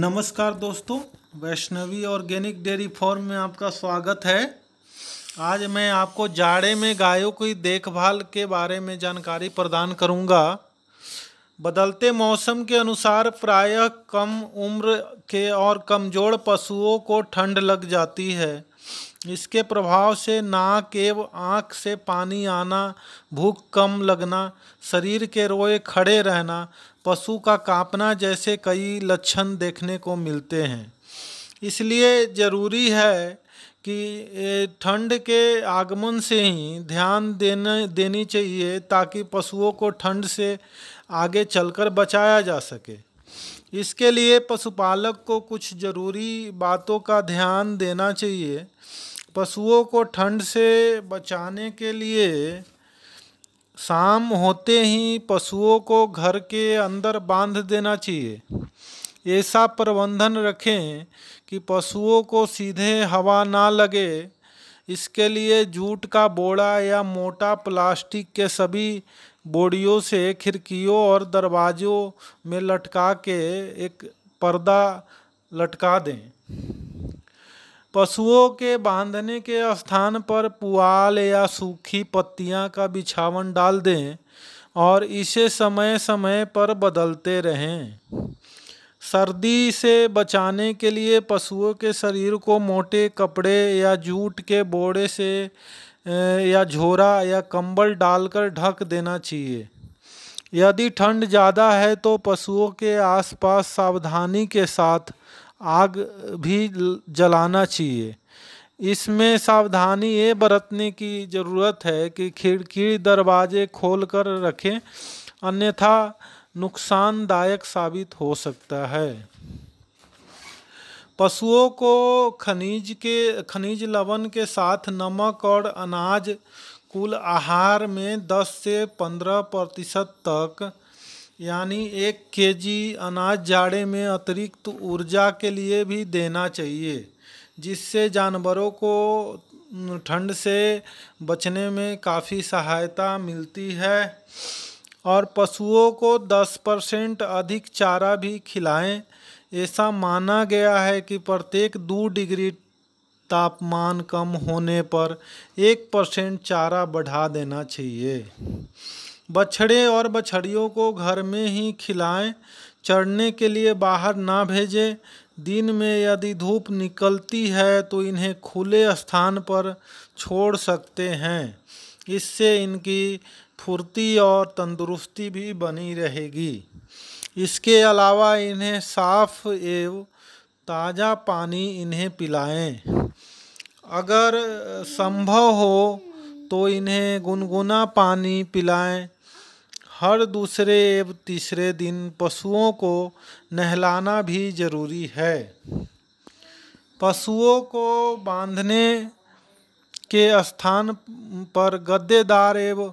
नमस्कार दोस्तों Vaishnavi organic dairy farm में आपका स्वागत है आज मैं आपको जाड़े में गायों की देखभाल के बारे में जानकारी प्रदान करूंगा बदलते मौसम के अनुसार प्रायः कम उम्र के और कमज़ोर पशुओं को ठंड लग जाती है इसके प्रभाव से नाक एवं आँख से पानी आना भूख कम लगना शरीर के रोए खड़े रहना पशु का कांपना जैसे कई लक्षण देखने को मिलते हैं इसलिए ज़रूरी है कि ठंड के आगमन से ही ध्यान देना देनी चाहिए ताकि पशुओं को ठंड से आगे चलकर बचाया जा सके इसके लिए पशुपालक को कुछ ज़रूरी बातों का ध्यान देना चाहिए पशुओं को ठंड से बचाने के लिए शाम होते ही पशुओं को घर के अंदर बांध देना चाहिए ऐसा प्रबंधन रखें कि पशुओं को सीधे हवा ना लगे इसके लिए जूट का बोड़ा या मोटा प्लास्टिक के सभी बोड़ियों से खिड़कियों और दरवाज़ों में लटका के एक पर्दा लटका दें पशुओं के बांधने के स्थान पर पुआल या सूखी पत्तियां का बिछावन डाल दें और इसे समय समय पर बदलते रहें सर्दी से बचाने के लिए पशुओं के शरीर को मोटे कपड़े या जूट के बोड़े से या झोरा या कंबल डालकर ढक देना चाहिए यदि ठंड ज़्यादा है तो पशुओं के आसपास सावधानी के साथ आग भी जलाना चाहिए इसमें सावधानी ये बरतने की ज़रूरत है कि खिड़की दरवाजे खोल कर रखें अन्यथा नुकसानदायक साबित हो सकता है पशुओं को खनिज के खनिज लवण के साथ नमक और अनाज कुल आहार में 10 से 15 प्रतिशत तक यानी एक केजी अनाज जाड़े में अतिरिक्त ऊर्जा के लिए भी देना चाहिए जिससे जानवरों को ठंड से बचने में काफ़ी सहायता मिलती है और पशुओं को 10 परसेंट अधिक चारा भी खिलाएं ऐसा माना गया है कि प्रत्येक दो डिग्री तापमान कम होने पर एक परसेंट चारा बढ़ा देना चाहिए बछड़े और बछड़ियों को घर में ही खिलाएं चढ़ने के लिए बाहर ना भेजें दिन में यदि धूप निकलती है तो इन्हें खुले स्थान पर छोड़ सकते हैं इससे इनकी फुर्ती और तंदुरुस्ती भी बनी रहेगी इसके अलावा इन्हें साफ एवं ताज़ा पानी इन्हें पिलाएं अगर संभव हो तो इन्हें गुनगुना पानी पिलाएं हर दूसरे एवं तीसरे दिन पशुओं को नहलाना भी जरूरी है पशुओं को बांधने के स्थान पर गद्देदार एवं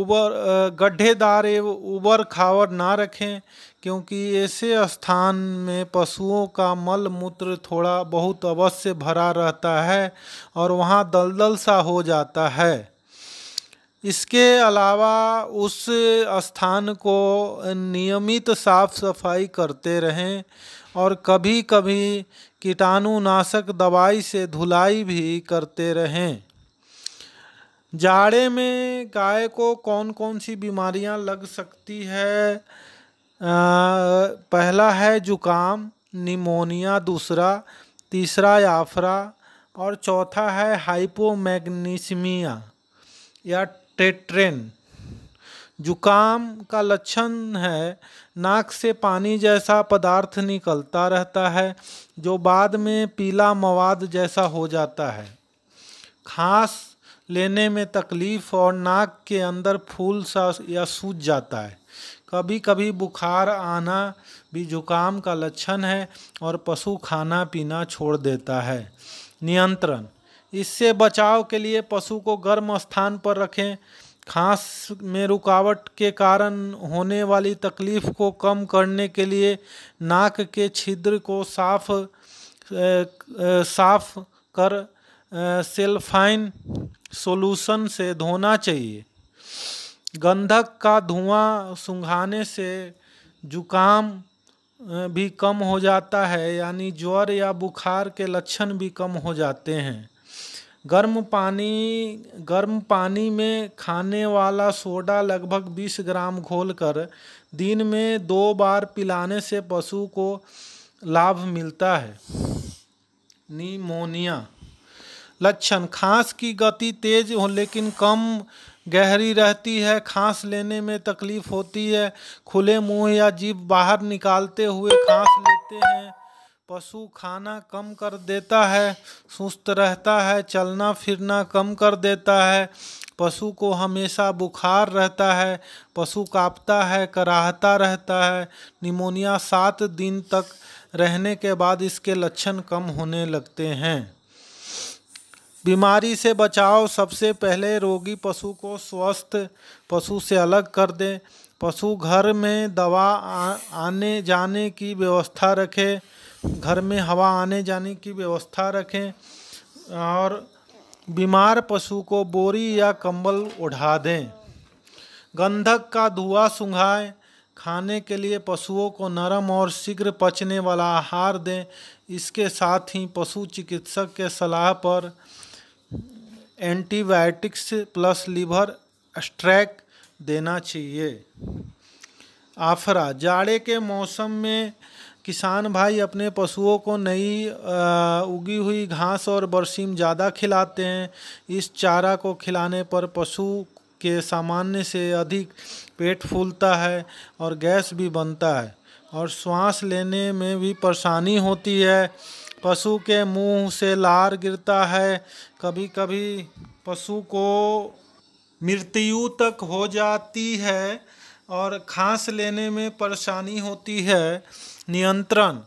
उबर गड्ढेदार एवं उबर खावर ना रखें क्योंकि ऐसे स्थान में पशुओं का मल मूत्र थोड़ा बहुत अवश्य भरा रहता है और वहाँ दलदल सा हो जाता है इसके अलावा उस स्थान को नियमित साफ सफाई करते रहें और कभी कभी कीटाणुनाशक दवाई से धुलाई भी करते रहें जाड़े में गाय को कौन कौन सी बीमारियां लग सकती है आ, पहला है जुकाम निमोनिया दूसरा तीसरा याफरा और चौथा है हाइपोमैग्नीसमिया या टेट्रेन जुकाम का लक्षण है नाक से पानी जैसा पदार्थ निकलता रहता है जो बाद में पीला मवाद जैसा हो जाता है खांस लेने में तकलीफ और नाक के अंदर फूल सा या सूज जाता है कभी कभी बुखार आना भी जुकाम का लक्षण है और पशु खाना पीना छोड़ देता है नियंत्रण इससे बचाव के लिए पशु को गर्म स्थान पर रखें खांस में रुकावट के कारण होने वाली तकलीफ को कम करने के लिए नाक के छिद्र को साफ साफ कर सेल्फाइन सोलूशन से धोना चाहिए गंधक का धुआं सुंघाने से जुकाम भी कम हो जाता है यानी ज्वर या बुखार के लक्षण भी कम हो जाते हैं गर्म पानी गर्म पानी में खाने वाला सोडा लगभग 20 ग्राम घोलकर दिन में दो बार पिलाने से पशु को लाभ मिलता है निमोनिया लक्षण खांस की गति तेज हो लेकिन कम गहरी रहती है खांस लेने में तकलीफ होती है खुले मुंह या जीभ बाहर निकालते हुए खांस लेते हैं पशु खाना कम कर देता है सुस्त रहता है चलना फिरना कम कर देता है पशु को हमेशा बुखार रहता है पशु कांपता है कराहता रहता है निमोनिया सात दिन तक रहने के बाद इसके लक्षण कम होने लगते हैं बीमारी से बचाव सबसे पहले रोगी पशु को स्वस्थ पशु से अलग कर दें पशु घर में दवा आ, आने जाने की व्यवस्था रखे घर में हवा आने जाने की व्यवस्था रखें और बीमार पशु को बोरी या कंबल ओढ़ा दें गंधक का धुआं सुंघाएं खाने के लिए पशुओं को नरम और शीघ्र पचने वाला आहार दें इसके साथ ही पशु चिकित्सक के सलाह पर एंटीबायोटिक्स प्लस लीवर स्ट्रैक देना चाहिए आफरा जाड़े के मौसम में किसान भाई अपने पशुओं को नई उगी हुई घास और बरसीम ज़्यादा खिलाते हैं इस चारा को खिलाने पर पशु के सामान्य से अधिक पेट फूलता है और गैस भी बनता है और श्वास लेने में भी परेशानी होती है पशु के मुंह से लार गिरता है कभी कभी पशु को मृत्यु तक हो जाती है और खांस लेने में परेशानी होती है नियंत्रण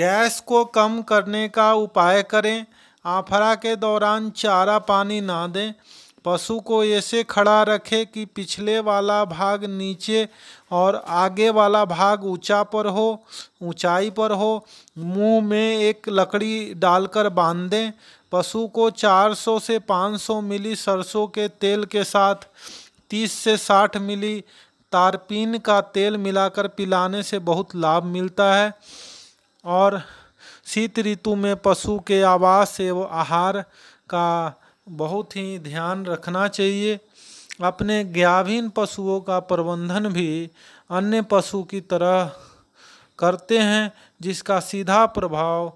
गैस को कम करने का उपाय करें आफरा के दौरान चारा पानी ना दें पशु को ऐसे खड़ा रखें कि पिछले वाला भाग नीचे और आगे वाला भाग ऊंचा पर हो ऊंचाई पर हो मुंह में एक लकड़ी डालकर बांध दें पशु को 400 से 500 मिली सरसों के तेल के साथ 30 से 60 मिली तारपीन का तेल मिलाकर पिलाने से बहुत लाभ मिलता है और शीत ऋतु में पशु के आवास से वो आहार का बहुत ही ध्यान रखना चाहिए अपने ज्ञाभीन पशुओं का प्रबंधन भी अन्य पशु की तरह करते हैं जिसका सीधा प्रभाव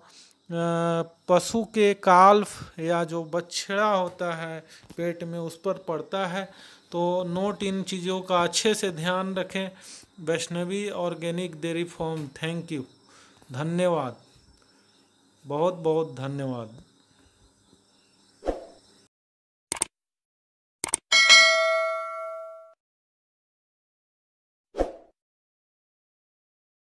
पशु के काल्फ या जो बछड़ा होता है पेट में उस पर पड़ता है तो नोट इन चीज़ों का अच्छे से ध्यान रखें Vaishnavi organic dairy farm thank you धन्यवाद बहुत बहुत धन्यवाद